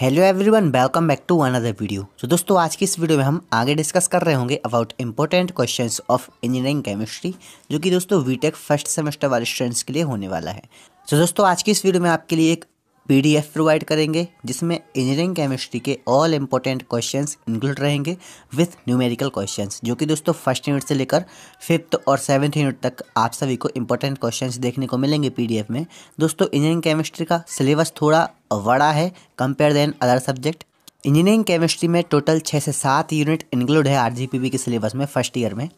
hello everyone welcome back to one other video तो दोस्तों आज की इस वीडियो में हम आगे डिस्कस कर रहे होंगे about important questions of engineering chemistry जो कि दोस्तों वीटेक फर्स्ट सेमेस्टर वाले स्टूडेंट्स के लिए होने वाला है तो so, दोस्तों आज की इस वीडियो में आपके लिए एक पीडीएफ प्रोवाइड करेंगे जिसमें इंजीनियरिंग केमिस्ट्री के ऑल इंपॉर्टेंट क्वेश्चंस इंक्लूड रहेंगे विथ न्यूमेरिकल क्वेश्चंस जो कि दोस्तों फर्स्ट यूनिट से लेकर फिफ्थ और सेवन्थ यूनिट तक आप सभी को इंपॉर्टेंट क्वेश्चंस देखने को मिलेंगे पीडीएफ में दोस्तों इंजीनियरिंग केमिस्ट्री का सिलेबस थोड़ा बड़ा है compare than other subject engineering chemistry में टोटल छः से सात यूनिट इंक्लूड है आरजीपीबी के सिलेबस में फर्स्ट ईयर में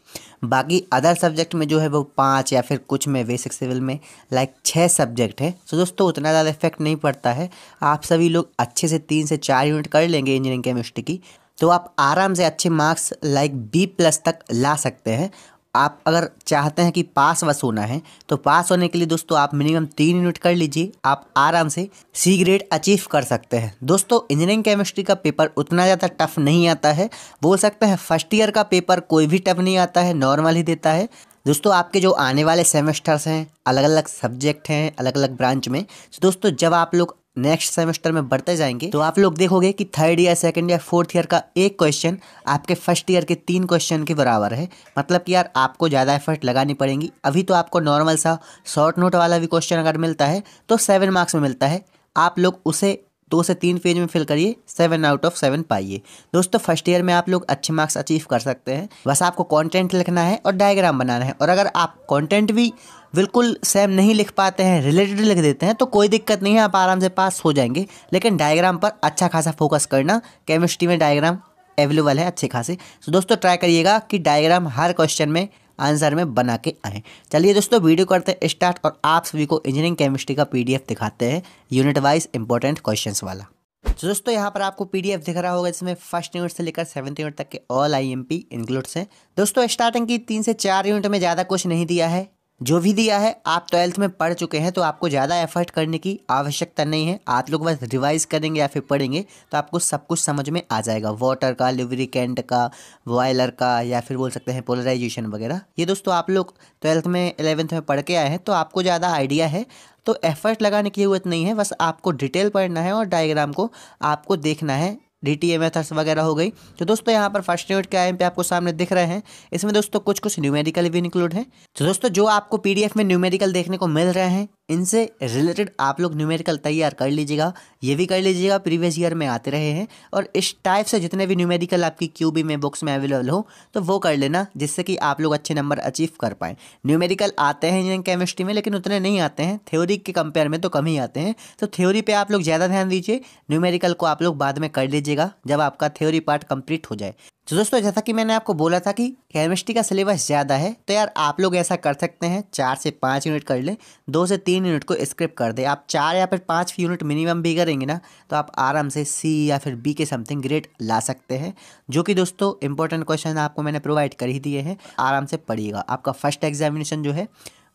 बाकी अदर सब्जेक्ट में जो है वो पाँच या फिर कुछ में बेसिक सिविल में लाइक छः सब्जेक्ट है सो दोस्तों उतना ज़्यादा इफेक्ट नहीं पड़ता है आप सभी लोग अच्छे से तीन से चार यूनिट कर लेंगे इंजीनियरिंग केमिस्ट्री की तो आप आराम से अच्छे मार्क्स लाइक बी प्लस तक ला सकते हैं आप अगर चाहते हैं कि पास वस होना है तो पास होने के लिए दोस्तों आप मिनिमम तीन यूनिट कर लीजिए आप आराम से सी ग्रेड अचीव कर सकते हैं दोस्तों इंजीनियरिंग केमिस्ट्री का पेपर उतना ज़्यादा टफ नहीं आता है बोल सकते हैं फर्स्ट ईयर का पेपर कोई भी टफ नहीं आता है नॉर्मल ही देता है दोस्तों आपके जो आने वाले सेमेस्टर्स हैं अलग अलग सब्जेक्ट हैं अलग अलग ब्रांच में तो दोस्तों जब आप लोग नेक्स्ट सेमेस्टर में बढ़ते जाएंगे तो आप लोग देखोगे कि third year second year fourth year का एक क्वेश्चन आपके फर्स्ट ईयर के तीन क्वेश्चन के बराबर है मतलब कि यार आपको ज़्यादा एफर्ट लगानी पड़ेगी अभी तो आपको नॉर्मल सा शॉर्ट नोट वाला भी क्वेश्चन अगर मिलता है तो सेवन मार्क्स में मिलता है आप लोग उसे दो से तीन पेज में फिल करिए सेवन आउट ऑफ सेवन पाइए दोस्तों फर्स्ट ईयर में आप लोग अच्छे मार्क्स अचीव कर सकते हैं बस आपको कंटेंट लिखना है और डायग्राम बनाना है और अगर आप कंटेंट भी बिल्कुल सेम नहीं लिख पाते हैं रिलेटेड लिख देते हैं तो कोई दिक्कत नहीं है आप आराम से पास हो जाएंगे लेकिन डायग्राम पर अच्छा खासा फोकस करना केमिस्ट्री में डायग्राम अवेलेबल है अच्छे खासे तो दोस्तों ट्राई करिएगा कि डायग्राम हर क्वेश्चन में आंसर में बना के आए चलिए दोस्तों वीडियो करते हैं स्टार्ट और आप सभी को इंजीनियरिंग केमिस्ट्री का पीडीएफ दिखाते हैं यूनिट वाइज इंपॉर्टेंट क्वेश्चंस वाला तो दोस्तों यहाँ पर आपको पीडीएफ दिख रहा होगा जिसमें फर्स्ट यूनिट से लेकर सेवन्थ यूनिट तक के ऑल आईएमपी इंक्लूड्स हैं दोस्तों स्टार्टिंग की तीन से चार यूनिट में ज़्यादा कुछ नहीं दिया है जो भी दिया है आप ट्वेल्थ में पढ़ चुके हैं तो आपको ज़्यादा एफर्ट करने की आवश्यकता नहीं है आप लोग बस रिवाइज करेंगे या फिर पढ़ेंगे तो आपको सब कुछ समझ में आ जाएगा वाटर का लिवरिकेंट का वॉयलर का या फिर बोल सकते हैं पोलराइजेशन वगैरह ये दोस्तों आप लोग ट्वेल्थ में एलेवेंथ में पढ़ के आए हैं तो आपको ज़्यादा आइडिया है तो एफर्ट लगाने की ज़रूरत नहीं है बस आपको डिटेल पढ़ना है और डायग्राम को आपको देखना है डी टी वगैरह हो गई तो दोस्तों यहाँ पर फर्स्ट यूनिट के आई पे आपको सामने दिख रहे हैं इसमें दोस्तों कुछ कुछ न्यूमेरिकल भी इंक्लूड है तो दोस्तों जो आपको पीडीएफ में न्यूमेरिकल देखने को मिल रहे हैं इनसे रिलेटेड आप लोग न्यूमेरिकल तैयार कर लीजिएगा ये भी कर लीजिएगा प्रीवियस ईयर में आते रहे हैं और इस टाइप से जितने भी न्यूमेरिकल आपकी क्यू बी में बुक्स में अवेलेबल हो तो वो कर लेना जिससे कि आप लोग अच्छे नंबर अचीव कर पाएँ न्यूमेरिकल आते हैं इंजीनियरिंग केमिस्ट्री में लेकिन उतने नहीं आते हैं थ्योरी के कंपेयर में तो कम ही आते हैं तो थ्योरी पर आप लोग ज़्यादा ध्यान दीजिए न्यूमेरिकल को आप लोग बाद में कर लीजिएगा जब आपका थ्योरी पार्ट कंप्लीट हो जाए तो दोस्तों जैसा कि मैंने आपको बोला था कि केमिस्ट्री का सिलेबस ज़्यादा है तो यार आप लोग ऐसा कर सकते हैं चार से पाँच यूनिट कर लें दो से तीन यूनिट को स्क्रिप कर दें आप चार या फिर पाँच यूनिट मिनिमम भी करेंगे ना तो आप आराम से सी या फिर बी के समथिंग ग्रेड ला सकते हैं जो कि दोस्तों इंपॉर्टेंट क्वेश्चन आपको मैंने प्रोवाइड कर ही दिए हैं आराम से पढ़िएगा आपका फर्स्ट एग्जामिनेशन जो है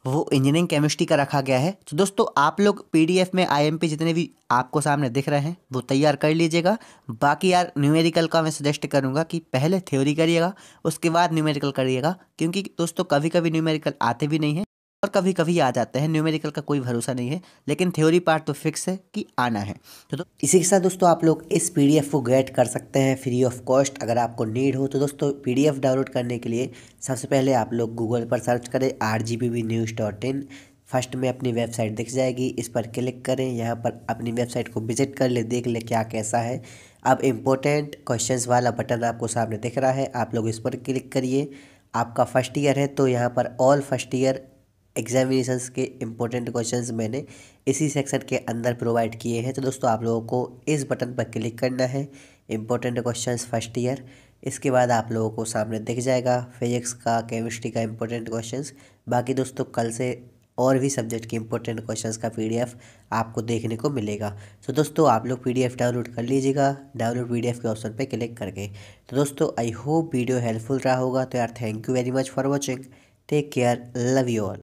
वो इंजीनियरिंग केमिस्ट्री का रखा गया है तो दोस्तों आप लोग पीडीएफ में आईएमपी जितने भी आपको सामने दिख रहे हैं वो तैयार कर लीजिएगा बाकी यार न्यूमेरिकल का मैं सजेस्ट करूँगा कि पहले थ्योरी करिएगा उसके बाद न्यूमेरिकल करिएगा क्योंकि दोस्तों कभी कभी न्यूमेरिकल आते भी नहीं हैं और कभी कभी आ जाते हैं न्यूमेरिकल का कोई भरोसा नहीं है लेकिन थ्योरी पार्ट तो फिक्स है कि आना है तो, तो इसी के साथ दोस्तों आप लोग इस पीडीएफ को गेट कर सकते हैं फ्री ऑफ कॉस्ट अगर आपको नीड हो तो दोस्तों पीडीएफ डाउनलोड करने के लिए सबसे पहले आप लोग गूगल पर सर्च करें R news dot in first में अपनी वेबसाइट दिख जाएगी इस पर क्लिक करें यहाँ पर अपनी वेबसाइट को विजिट कर ले देख ले क्या कैसा है अब इम्पोर्टेंट क्वेश्चंस वाला बटन आपको सामने दिख रहा है आप लोग इस पर क्लिक करिए आपका फर्स्ट ईयर है तो यहाँ पर ऑल फर्स्ट ईयर एग्जामिनेशंस के इंपॉर्टेंट क्वेश्चंस मैंने इसी सेक्शन के अंदर प्रोवाइड किए हैं तो दोस्तों आप लोगों को इस बटन पर क्लिक करना है इंपॉर्टेंट क्वेश्चंस फर्स्ट ईयर इसके बाद आप लोगों को सामने दिख जाएगा फिजिक्स का केमिस्ट्री का इंपॉर्टेंट क्वेश्चंस बाकी दोस्तों कल से और भी सब्जेक्ट के इंपॉर्टेंट क्वेश्चंस का पीडीएफ आपको देखने को मिलेगा तो दोस्तों आप लोग पीडीएफ डाउनलोड कर लीजिएगा डाउनलोड पीडीएफ के ऑप्शन पर क्लिक करके तो दोस्तों आई होप वीडियो हेल्पफुल रहा होगा तो यार thank you very much for watching take care love you all